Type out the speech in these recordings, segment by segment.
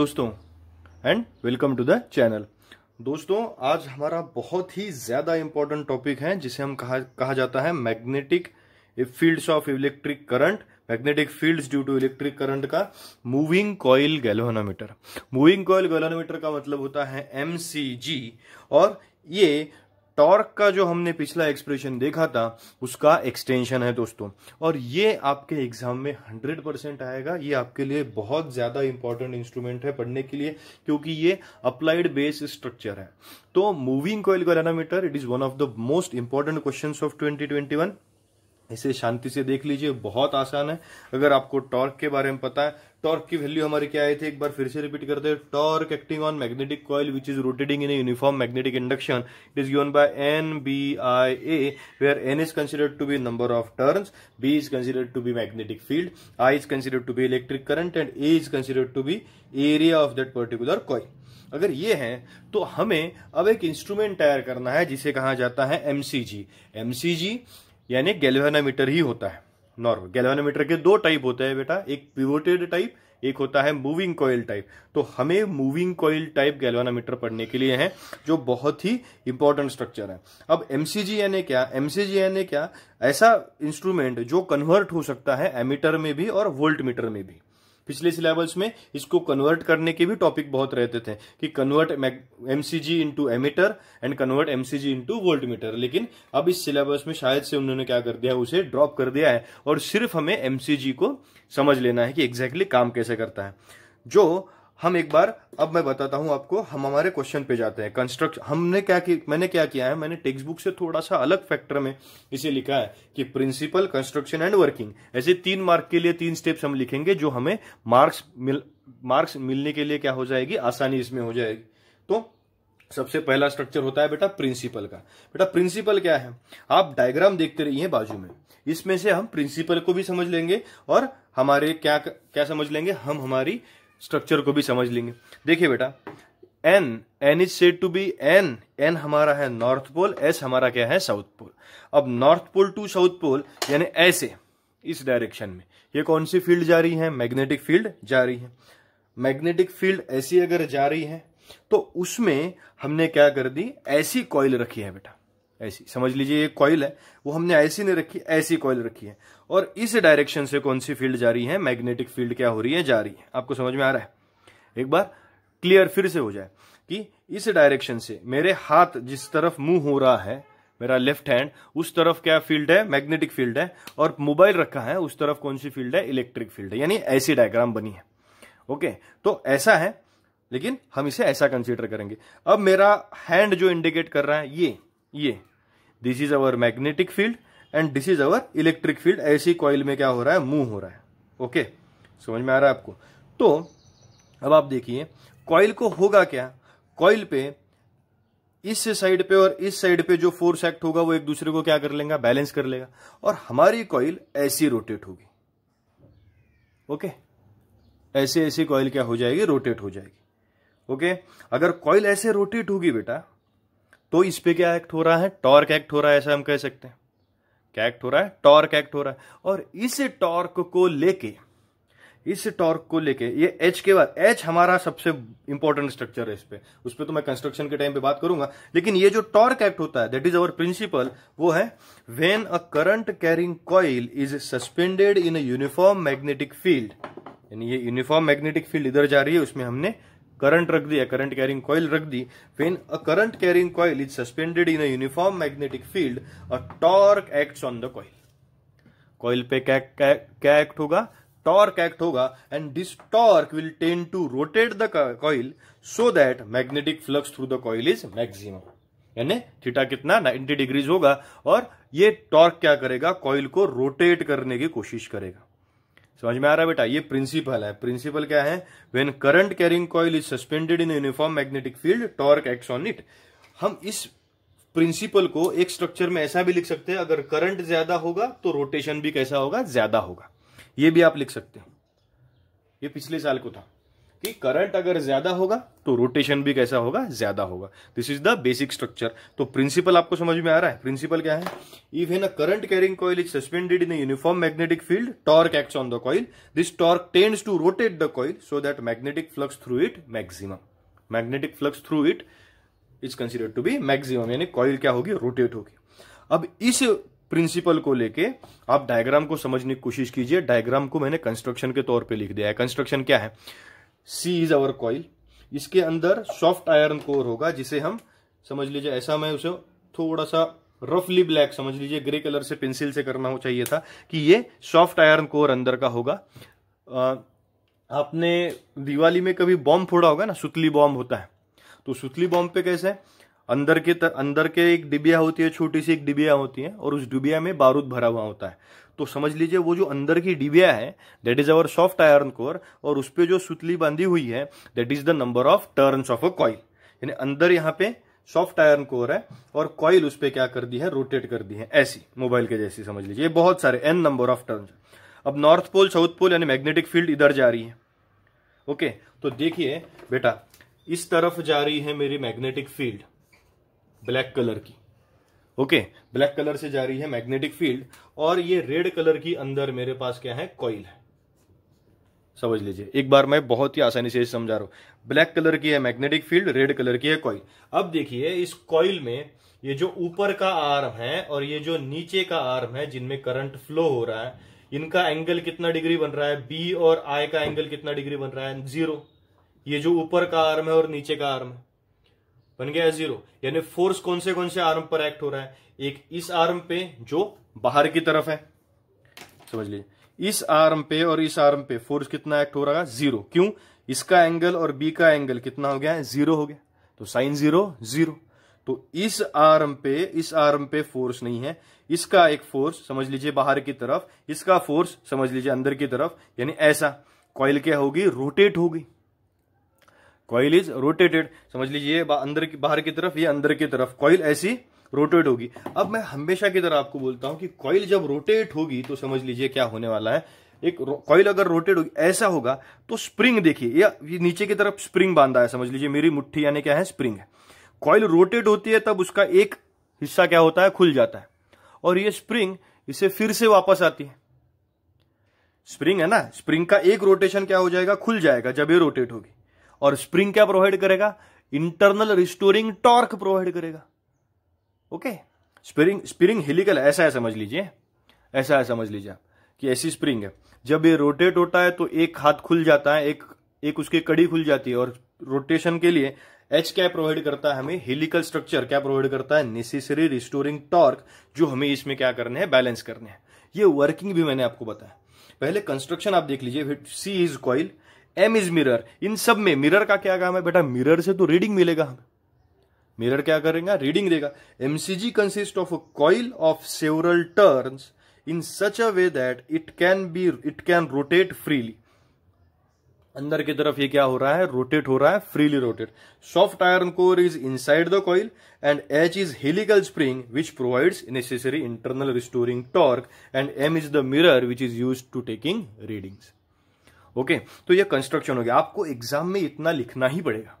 दोस्तों and welcome to the channel दोस्तों आज हमारा बहुत ही ज़्यादा इंपॉर्टेंट टॉपिक है जिसे हम कहा कहा जाता है magnetic fields of electric current magnetic fields due to electric current का moving coil galvanometer moving coil galvanometer का मतलब होता है एम और ये टॉर्क का जो हमने पिछला एक्सप्रेशन देखा था उसका एक्सटेंशन है दोस्तों और ये आपके एग्जाम में 100 परसेंट आएगा ये आपके लिए बहुत ज़्यादा इंपॉर्टेंट इंस्ट्रूमेंट है पढ़ने के लिए क्योंकि ये अप्लाइड बेस स्ट्रक्चर है तो moving coil galvanometer it is one of the most important question of twenty इसे शांति से देख लीजिए बहुत आसान है अगर आपको टॉर्क के बारे में पता है टॉर्क की वैल्यू हमारी क्या आई थी एक बार फिर से रिपीट करते हैं torque acting on magnetic coil which is rotating in uniform magnetic induction it is given by N B I A where N is considered to be number of turn B is considered to be magnetic field I is considered to be electric current and A is considered to be area of that particular coil अगर ये है तो हमें अब एक instrument तैयार करना है जिसे कहा जाता है एमसीजी एमसीजी यानी गैल्वेनोमीटर ही होता है नॉर्मल गैल्वेनोमीटर के दो टाइप होते हैं बेटा एक पिवोटेड टाइप एक होता है मूविंग कॉयल टाइप तो हमें मूविंग कॉयल टाइप गैल्वेनोमीटर पढ़ने के लिए है जो बहुत ही इंपॉर्टेंट स्ट्रक्चर है अब एमसीजी यानी क्या एमसीजी यानी क्या ऐसा इंस्ट्रूमेंट जो कन्वर्ट हो सकता है एमीटर में भी और वोल्ट मीटर में भी पिछले सिलेबस में इसको कन्वर्ट करने के भी टॉपिक बहुत रहते थे कि convert MCG into ammeter into ammeter and convert MCG into into voltmeter लेकिन अब इस सिलेबस में शायद से उन्होंने क्या कर दिया उसे ड्रॉप कर दिया है और सिर्फ हमें एमसीजी को समझ लेना है कि एग्जैक्टली exactly काम कैसे करता है जो हम एक बार अब मैं बताता हूं आपको हम हमारे क्वेश्चन पे जाते हैं कंस्ट्रक्ट हमने क्या कि मैंने क्या किया है मैंने टेक्स्ट बुक से थोड़ा सा अलग फैक्टर में इसे लिखा है कि प्रिंसिपल कंस्ट्रक्शन एंड वर्किंग ऐसे तीन मार्क के लिए तीन स्टेप्स हम लिखेंगे जो हमें मार्क्स मिल मार्क्स मिलने के लिए क्या हो जाएगी आसानी इसमें हो जाएगी तो सबसे पहला स्ट्रक्चर होता है बेटा प्रिंसिपल का बेटा प्रिंसिपल क्या है आप डायग्राम देखते रहिए बाजू में इसमें से हम प्रिंसिपल को भी समझ लेंगे और हमारे क्या क्या समझ लेंगे हम हमारी स्ट्रक्चर को भी समझ लेंगे देखिए बेटा N N is said to be N N हमारा है नॉर्थ पोल एस हमारा क्या है साउथ पोल अब north pole to south pole यानी ऐसे इस डायरेक्शन में ये कौन सी फील्ड जा रही है मैग्नेटिक फील्ड जा रही है मैग्नेटिक फील्ड ऐसी अगर जा रही है तो उसमें हमने क्या कर दी ऐसी कॉइल रखी है बेटा ऐसी समझ लीजिए ये कॉइल है वो हमने ऐसी नहीं रखी ऐसी कॉइल रखी है और इस डायरेक्शन से कौन सी फील्ड जा रही है मैग्नेटिक फील्ड क्या हो रही है जा रही है आपको समझ में आ रहा है एक बार क्लियर फिर से हो जाए कि इस डायरेक्शन से मेरे हाथ जिस तरफ मुंह हो रहा है मेरा लेफ्ट हैंड उस तरफ क्या फील्ड है मैग्नेटिक फील्ड है और मोबाइल रखा है उस तरफ कौन सी फील्ड है इलेक्ट्रिक फील्ड है यानी ऐसी डायग्राम बनी है ओके तो ऐसा है लेकिन हम इसे ऐसा कंसीडर करेंगे अब मेरा हैंड जो इंडिकेट कर रहा है ये ये this is our magnetic field and this is our electric field ऐसी कॉइल में क्या हो रहा है मूव हो रहा है ओके okay? समझ में आ रहा है आपको तो अब आप देखिए कॉइल को होगा क्या कॉइल पे इस साइड पे और इस साइड पे जो फोर्स एक्ट होगा वो एक दूसरे को क्या कर लेगा बैलेंस कर लेगा और हमारी कॉइल ऐसी रोटेट होगी ओके ऐसे ऐसी कॉइल क्या हो जाएगी रोटेट हो जाएगी ओके अगर कॉइल ऐसे रोटेट होगी बेटा तो इस पे क्या एक्ट हो रहा है टॉर्क एक्ट हो रहा है ऐसा हम कह सकते हैं क्या एक्ट हो रहा है टॉर्क एक्ट हो रहा है और इस टॉर्क को लेके इस टॉर्क को लेके ये एच के बाद एच हमारा सबसे इंपॉर्टेंट स्ट्रक्चर है इस पे उस पर तो मैं कंस्ट्रक्शन के टाइम पे बात करूंगा लेकिन ये जो टॉर्क एक्ट होता है दैट इज अवर प्रिंसिपल वो है when a current carrying coil is suspended in uniform magnetic field यानी ये यूनिफॉर्म मैग्नेटिक फील्ड इधर जा रही है उसमें हमने करंट रख दिया करंट कैरिंग कॉइल रख दी when a current carrying coil is suspended in a uniform magnetic field a torque act on the coil coil पे क्या क्या एक्ट होगा टॉर्क एक्ट होगा and this torque will tend to rotate the coil so that magnetic flux through the coil is maximum यानी theta कितना 90 degrees होगा और ये टॉर्क क्या करेगा कॉइल को रोटेट करने की कोशिश करेगा समझ में आ रहा है बेटा ये प्रिंसिपल है प्रिंसिपल क्या है when current carrying coil is suspended in uniform magnetic field torque act on it हम इस प्रिंसिपल को एक स्ट्रक्चर में ऐसा भी लिख सकते हैं अगर करंट ज्यादा होगा तो रोटेशन भी कैसा होगा ज्यादा होगा ये भी आप लिख सकते हो ये पिछले साल को था कि करंट अगर ज्यादा होगा तो रोटेशन भी कैसा होगा ज्यादा होगा this is the basic structure तो प्रिंसिपल आपको समझ में आ रहा है प्रिंसिपल क्या है if in a current carrying coil is suspended in uniform magnetic field torque act on the coil this torque tends to rotate the coil so that magnetic flux through it maximum magnetic flux through it is considered to be maximum यानी coil क्या होगी rotate होगी अब इस principal को लेके आप diagram को समझने की कोशिश कीजिए डायग्राम को मैंने कंस्ट्रक्शन के तौर पे लिख दिया है कंस्ट्रक्शन क्या है सी इज अवर कॉइल इसके अंदर सॉफ्ट आयरन कोर होगा जिसे हम समझ लीजिए ऐसा मैं उसे थोड़ा सा रफली ब्लैक समझ लीजिए ग्रे कलर से पेंसिल से करना हो चाहिए था कि ये सॉफ्ट आयरन कोर अंदर का होगा आ, आपने दिवाली में कभी बॉम्ब फोड़ा होगा ना सुतली बॉम्ब होता है तो सुतली बॉम्ब पे कैसे है अंदर के तर, अंदर के एक डिबिया होती है छोटी सी एक डिबिया होती है और उस डिबिया में बारूद भरा हुआ होता है तो समझ लीजिए वो जो अंदर की डिबिया है that is our soft iron core और उस पर जो सुतली बांधी हुई है that is the number of turn of a coil यानी अंदर यहाँ पे सॉफ्ट आयरन कोर है और कॉइल उस पर क्या कर दी है रोटेट कर दी है ऐसी मोबाइल के जैसी समझ लीजिए बहुत सारे एन नंबर ऑफ टर्न अब नॉर्थ पोल साउथ पोल यानी मैग्नेटिक फील्ड इधर जा रही है ओके तो देखिए बेटा इस तरफ जा रही है मेरी मैग्नेटिक फील्ड ब्लैक कलर की ओके ब्लैक कलर से जा रही है मैग्नेटिक फील्ड और ये रेड कलर की अंदर मेरे पास क्या है कॉइल है समझ लीजिए एक बार मैं बहुत ही आसानी से समझा रहा हूं ब्लैक कलर की है मैग्नेटिक फील्ड रेड कलर की है कॉइल अब देखिए इस कॉइल में ये जो ऊपर का आर्म है और ये जो नीचे का आर्म है जिनमें करंट फ्लो हो रहा है इनका एंगल कितना डिग्री बन रहा है बी और आई का एंगल कितना डिग्री बन रहा है जीरो ये जो ऊपर का आर्म है और नीचे का आर्म है बन गया जीरो यानी फोर्स कौन से कौन से आर्म पर एक्ट हो रहा है एक इस आर्म पे जो बाहर की तरफ है समझ लीजिए इस आर्म पे और इस आर्म पे फोर्स कितना एक्ट हो रहा है जीरो क्यों इसका एंगल और बी का एंगल कितना हो गया है जीरो हो गया तो साइन जीरो जीरो तो इस आर्म पे इस आर्म पे फोर्स नहीं है इसका एक फोर्स समझ लीजिए बाहर की तरफ इसका फोर्स समझ लीजिए अंदर की तरफ यानी ऐसा कॉइल क्या होगी रोटेट होगी कॉइल इज रोटेटेड समझ लीजिए अंदर की बाहर की तरफ ये अंदर की तरफ कॉइल ऐसी रोटेट होगी अब मैं हमेशा की तरह आपको बोलता हूं कि कॉइल जब रोटेट होगी तो समझ लीजिए क्या होने वाला है एक कॉइल अगर रोटेट होगी ऐसा होगा तो स्प्रिंग देखिए या ये नीचे की तरफ स्प्रिंग बांधा है समझ लीजिए मेरी मुट्ठी यानी क्या है स्प्रिंग है कॉइल रोटेट होती है तब उसका एक हिस्सा क्या होता है खुल जाता है और ये स्प्रिंग इसे फिर से वापस आती है स्प्रिंग है ना स्प्रिंग का एक रोटेशन क्या हो जाएगा खुल जाएगा जब ये रोटेट होगी और स्प्रिंग क्या प्रोवाइड करेगा इंटरनल रिस्टोरिंग टॉर्क प्रोवाइड करेगा ओके स्प्रिंग स्प्रिंग हिलिकल ऐसा है समझ लीजिए ऐसा है समझ लीजिए आप कि ऐसी स्प्रिंग है जब ये रोटेट होता है तो एक हाथ खुल जाता है एक एक उसकी कड़ी खुल जाती है और रोटेशन के लिए एच क्या प्रोवाइड करता है हमें हिलिकल स्ट्रक्चर क्या प्रोवाइड करता है नेसेसरी रिस्टोरिंग टॉर्क जो हमें इसमें क्या करने हैं बैलेंस करने हैं ये वर्किंग भी मैंने आपको बताया पहले कंस्ट्रक्शन आप देख लीजिए C is coil M is mirror इन सब में मिरर का क्या काम है बेटा मिरर से तो रीडिंग मिलेगा हमें मिरर क्या करेगा रीडिंग देगा MCG consist of a coil of several turn in such a way that it can be it can rotate freely अंदर की तरफ ये क्या हो रहा है रोटेट हो रहा है freely rotate soft iron core is inside the coil and H is helical spring which provides necessary internal restoring torque and M is the mirror which is use to taking readings okay तो ये construction हो गया आपको exam में इतना लिखना ही पड़ेगा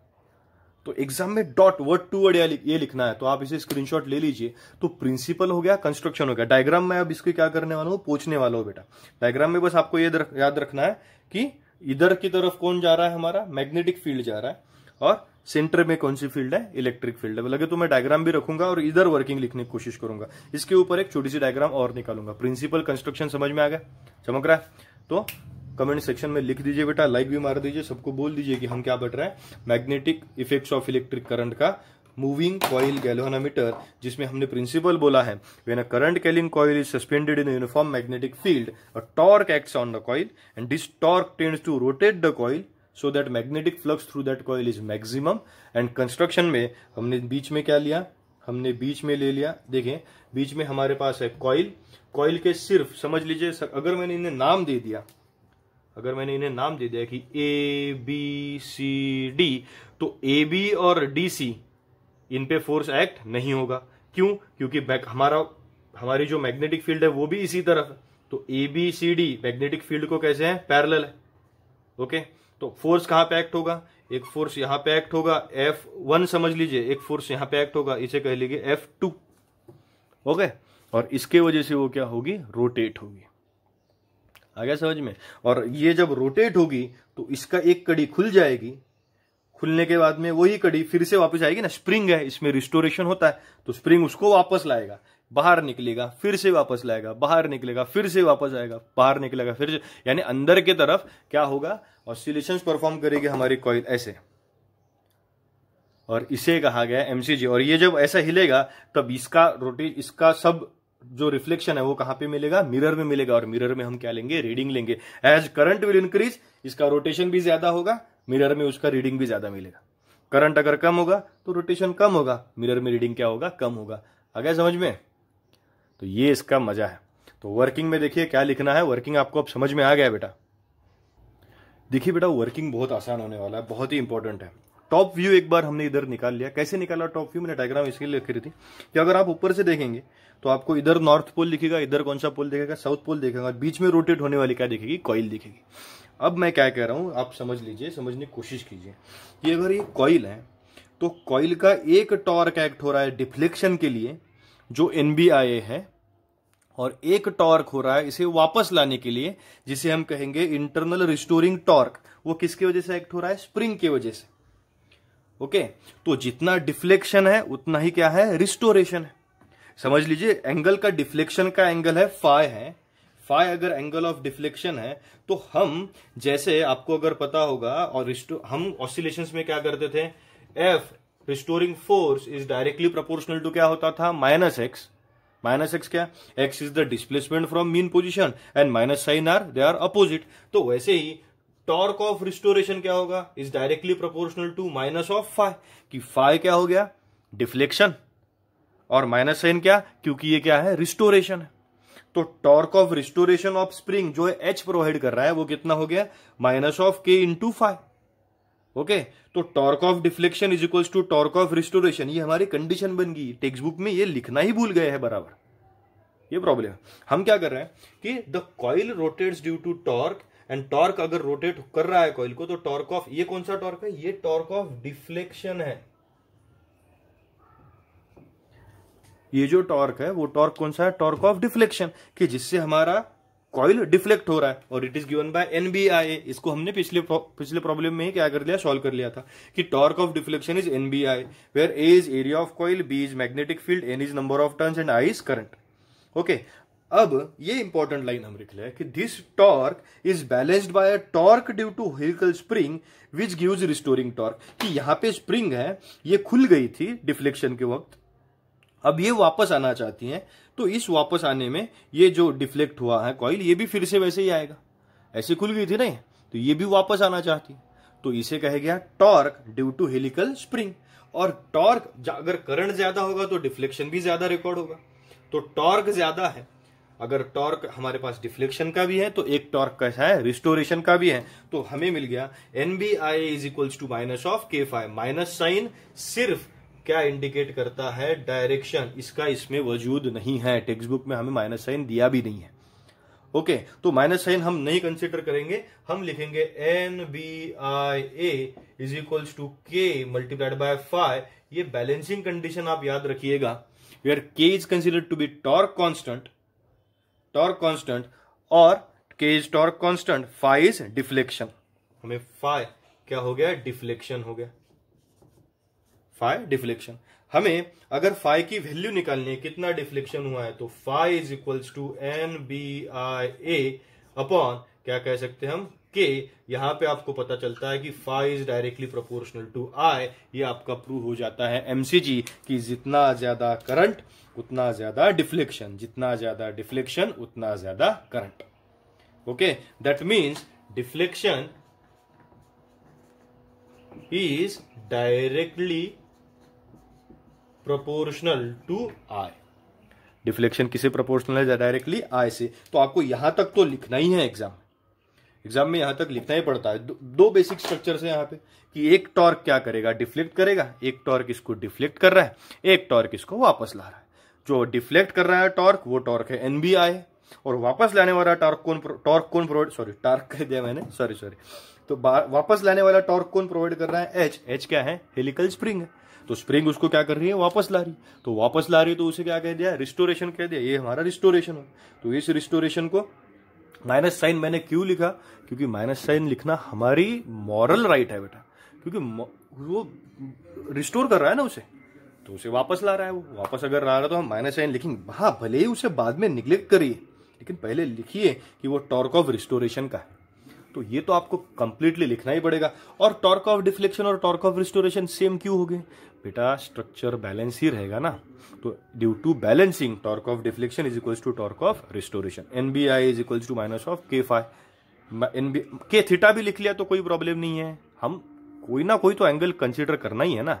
तो एग्जाम में डॉट वर्ड टू वर्ड ये लिखना है तो आप इसे स्क्रीनशॉट ले लीजिए तो प्रिंसिपल हो गया कंस्ट्रक्शन हो गया डायग्राम में अब इसको क्या करने वाला हूँ पूछने वाला हूं बेटा डायग्राम में बस आपको ये दर, याद रखना है कि इधर की तरफ कौन जा रहा है हमारा मैग्नेटिक फील्ड जा रहा है और सेंटर में कौन सी फील्ड है इलेक्ट्रिक फील्ड है लगे तो मैं डायग्राम भी रखूंगा और इधर वर्किंग लिखने की कोशिश करूंगा इसके ऊपर एक छोटी सी डायग्राम और निकालूंगा प्रिंसिपल कंस्ट्रक्शन समझ में आ गया चमक रहा है तो कमेंट सेक्शन में लिख दीजिए बेटा लाइक भी मार दीजिए सबको बोल दीजिए कि हम क्या बढ़ रहे हैं magnetic effects of electric current का मूविंग कॉइल गैलोनामीटर जिसमें हमने प्रिंसिपल बोला है when a current carrying coil is suspended in uniform magnetic field a torque acts on the coil and this torque tends to rotate the coil so that magnetic flux through that coil is maximum and construction में हमने बीच में क्या लिया हमने बीच में ले लिया देखें बीच में हमारे पास है कॉइल कॉइल के सिर्फ समझ लीजिए अगर मैंने इन्हें नाम दे दिया अगर मैंने इन्हें नाम दे दिया कि ए बी सी डी तो ए बी और डी सी इन पे फोर्स एक्ट नहीं होगा क्यों क्योंकि हमारा हमारी जो मैग्नेटिक फील्ड है वो भी इसी तरफ तो A B C D magnetic field को कैसे है पैरल है ओके तो फोर्स कहां पे एक्ट होगा एक फोर्स यहां पे एक्ट होगा एफ वन समझ लीजिए एक फोर्स यहां पे एक्ट होगा इसे कह लीजिए एफ टू ओके और इसके वजह से वो क्या होगी रोटेट होगी आ गया समझ में और ये जब रोटेट होगी तो इसका एक कड़ी खुल जाएगी खुलने के बाद में वही कड़ी फिर से वापस आएगी ना स्प्रिंग है इसमें रिस्टोरेशन होता है तो स्प्रिंग उसको वापस लाएगा बाहर निकलेगा फिर से वापस लाएगा बाहर निकलेगा फिर से वापस आएगा बाहर निकलेगा फिर से यानी अंदर की तरफ क्या होगा ऑसिलेशन परफॉर्म करेगी हमारी कॉइल ऐसे और इसे कहा गया एमसीजी और ये जब ऐसा हिलेगा तब इसका रोटी इसका सब जो रिफ्लेक्शन है वो कहां पे मिलेगा मिरर में मिलेगा और मिरर में हम क्या लेंगे रीडिंग लेंगे एज करंट विल इंक्रीज इसका रोटेशन भी ज्यादा होगा मिरर में उसका रीडिंग भी ज्यादा मिलेगा करंट अगर कम होगा तो रोटेशन कम होगा मिरर में रीडिंग क्या होगा कम होगा आ गया समझ में तो ये इसका मजा है तो वर्किंग में देखिए क्या लिखना है वर्किंग आपको अब समझ में आ गया बेटा देखिए बेटा वर्किंग बहुत आसान होने वाला है बहुत ही इंपॉर्टेंट है टॉप व्यू एक बार हमने इधर निकाल लिया कैसे निकाला टॉप व्यू मैंने डायग्राम इसलिए लिखी रही थी कि अगर आप ऊपर से देखेंगे तो आपको इधर नॉर्थ पोल दिखेगा इधर कौन सा पोल दिखेगा साउथ पोल दिखेगा बीच में रोटेट होने वाली क्या दिखेगी कॉइल दिखेगी अब मैं क्या कह रहा हूँ आप समझ लीजिए समझने की कोशिश कीजिए कि अगर ये कॉइल है तो कॉइल का एक टॉर्क एक्ट हो रहा है डिफ्लेक्शन के लिए जो एन है और एक टॉर्क हो रहा है इसे वापस लाने के लिए जिसे हम कहेंगे इंटरनल रिस्टोरिंग टॉर्क वो किसकी वजह से एक्ट हो रहा है स्प्रिंग की वजह से ओके तो जितना डिफ्लेक्शन है उतना ही क्या है रिस्टोरेशन है समझ लीजिए एंगल का डिफ्लेक्शन का एंगल है फाय है फाइव अगर एंगल ऑफ डिफ्लेक्शन है तो हम जैसे आपको अगर पता होगा और हम ऑसिलेशन में क्या करते थे F restoring force is directly proportional to क्या होता था माइनस एक्स माइनस एक्स क्या X is the displacement from mean position and minus sign are they are opposite तो वैसे ही टॉर्क ऑफ रिस्टोरेशन क्या होगा is directly proportional to minus of phi कि फाइव क्या हो गया डिफ्लेक्शन और माइनस साइन क्या क्योंकि ये क्या है रिस्टोरेशन है तो torque of restoration of spring जो एच प्रोवाइड कर रहा है वो कितना हो गया minus of K into phi okay तो torque of deflection is equals to torque of restoration ये हमारी कंडीशन बन गई टेक्स्ट बुक में ये लिखना ही भूल गए हैं बराबर ये प्रॉब्लम हम क्या कर रहे हैं कि the coil rotates due to torque and torque अगर रोटेट कर रहा है कॉइल को तो टॉर्क ऑफ ये कौन सा टॉर्क है ये टॉर्क ऑफ डिफ्लेक्शन है ये जो टॉर्क है वो टॉर्क कौन सा है टॉर्क ऑफ डिफ्लेक्शन कि जिससे हमारा कॉइल डिफ्लेक्ट हो रहा है और it is given by NBI इसको हमने पिछले पिछले प्रॉब्लम में ही क्या कर लिया सॉल्व कर लिया था कि torque of deflection is NBI where A is area of coil B is magnetic field N is number of turns and I is current okay अब ये इंपॉर्टेंट लाइन हम लिख लें कि this torque is balanced by a torque due to vehicle spring which gives restoring torque कि यहां पे spring है ये खुल गई थी डिफ्लेक्शन के वक्त अब ये वापस आना चाहती हैं तो इस वापस आने में ये जो डिफ्लेक्ट हुआ है कॉइल ये भी फिर से वैसे ही आएगा ऐसे खुल गई थी ना तो ये भी वापस आना चाहती तो इसे कह गया torque due to helical spring और टॉर्क अगर करंट ज्यादा होगा तो डिफ्लेक्शन भी ज्यादा रिकॉर्ड होगा तो टॉर्क ज्यादा है अगर टॉर्क हमारे पास डिफ्लेक्शन का भी है तो एक टॉर्क कैसा है रिस्टोरेशन का भी है तो हमें मिल गया N B I is equals to minus of K five minus sign सिर्फ क्या इंडिकेट करता है डायरेक्शन इसका इसमें वजूद नहीं है टेक्स्ट बुक में हमें माइनस साइन दिया भी नहीं है ओके okay, तो माइनस साइन हम नहीं कंसिडर करेंगे हम लिखेंगे N B I A is equals to K multiplied by five ये बैलेंसिंग कंडीशन आप याद रखिएगा where K is considered to be torque constant torque constant और K is torque constant phi is deflection हमें phi क्या हो गया deflection हो गया फाई डिफ्लेक्शन हमें अगर फाइव की वैल्यू निकालनी है कितना डिफ्लेक्शन हुआ है तो five is equals to N B I A upon क्या कह सकते हैं हम के यहां पे आपको पता चलता है कि five is directly proportional to I ये आपका प्रूव हो जाता है एमसीजी कि जितना ज्यादा करंट उतना ज्यादा डिफ्लेक्शन जितना ज्यादा डिफ्लेक्शन उतना ज्यादा current okay that means deflection is directly proportional to I deflection किसे प्रोपोर्शनल है डायरेक्टली आई से तो आपको यहां तक तो लिखना ही है एग्जाम एग्जाम में यहां तक लिखना ही पड़ता है दो, दो बेसिक स्ट्रक्चर है यहाँ पे कि एक टॉर्क क्या करेगा डिफ्लेक्ट करेगा एक टॉर्क इसको डिफ्लेक्ट कर रहा है एक टॉर्क इसको वापस ला रहा है जो डिफ्लेक्ट कर रहा है टॉर्क वो टॉर्क है एनबीआई और वापस लाने वाला टॉर्क कौन टॉर्क कौन प्रोवाइड सॉरी टॉर्क कह दिया मैंने सॉरी सॉरी तो वापस लाने वाला टॉर्क कौन प्रोवाइड कर रहा है एच एच क्या है हेलिकल स्प्रिंग है तो स्प्रिंग उसको क्या कर रही है वापस ला रही तो वापस ला रही तो उसे क्या कह दिया रिस्टोरेशन कह दिया ये हमारा रिस्टोरेशन हो तो इस रिस्टोरेशन को माइनस साइन मैंने क्यों लिखा क्योंकि माइनस साइन लिखना हमारी मॉरल राइट है बेटा क्योंकि वो रिस्टोर कर रहा है ना उसे तो उसे वापस ला रहा है वो वापस अगर ला रहा है तो हम माइनस साइन लिखेंगे हाँ भले ही उसे बाद में निग्लेक्ट करिए लेकिन पहले लिखिए कि वो टॉर्क ऑफ रिस्टोरेशन का है तो ये तो आपको कंप्लीटली लिखना ही पड़ेगा और टॉर्क ऑफ डिफ्लेक्शन और टॉर्क ऑफ रिस्टोरेशन सेम क्यों हो गए बेटा स्ट्रक्चर बैलेंस ही रहेगा ना तो due to balancing torque of deflection is equals to torque of restoration N B I is equals to minus of K five N B K theta भी लिख लिया तो कोई प्रॉब्लम नहीं है हम कोई ना कोई तो एंगल कंसिडर करना ही है ना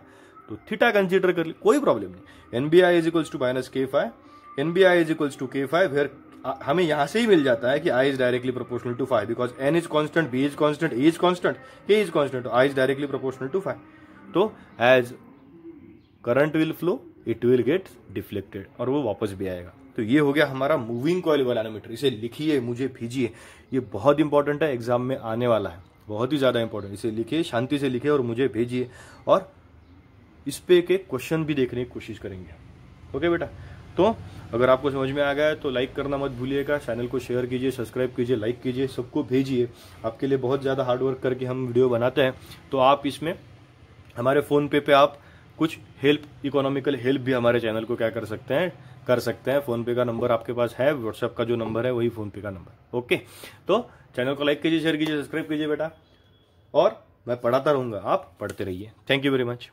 तो थीटा कंसिडर कर ली कोई प्रॉब्लम नहीं N B I is equals to minus K five N B I is equals to K five here हमें यहां से ही मिल जाता है कि I is directly proportional to five because N is constant B is constant A is constant K is constant I is directly proportional to five तो as current will flow it will get deflected और वो वापस भी आएगा तो ये हो गया हमारा मूविंग कॉयल वैलानोमीटर इसे लिखिए मुझे भेजिए ये बहुत इंपॉर्टेंट है एग्जाम में आने वाला है बहुत ही ज़्यादा इंपॉर्टेंट इसे लिखिए शांति से लिखिए और मुझे भेजिए और इस पे के क्वेश्चन भी देखने की कोशिश करेंगे ओके बेटा दोस्तों अगर आपको समझ में आ गया है तो लाइक करना मत भूलिएगा चैनल को शेयर कीजिए सब्सक्राइब कीजिए लाइक कीजिए सबको भेजिए आपके लिए बहुत ज़्यादा हार्डवर्क करके हम वीडियो बनाते हैं तो आप इसमें हमारे फोन पे पे आप कुछ हेल्प इकोनॉमिकल हेल्प भी हमारे चैनल को क्या कर सकते हैं कर सकते हैं फ़ोनपे का नंबर आपके पास है व्हाट्सएप का जो नंबर है वही फ़ोनपे का नंबर ओके तो चैनल को लाइक कीजिए शेयर कीजिए सब्सक्राइब कीजिए बेटा और मैं पढ़ाता रहूँगा आप पढ़ते रहिए थैंक यू वेरी मच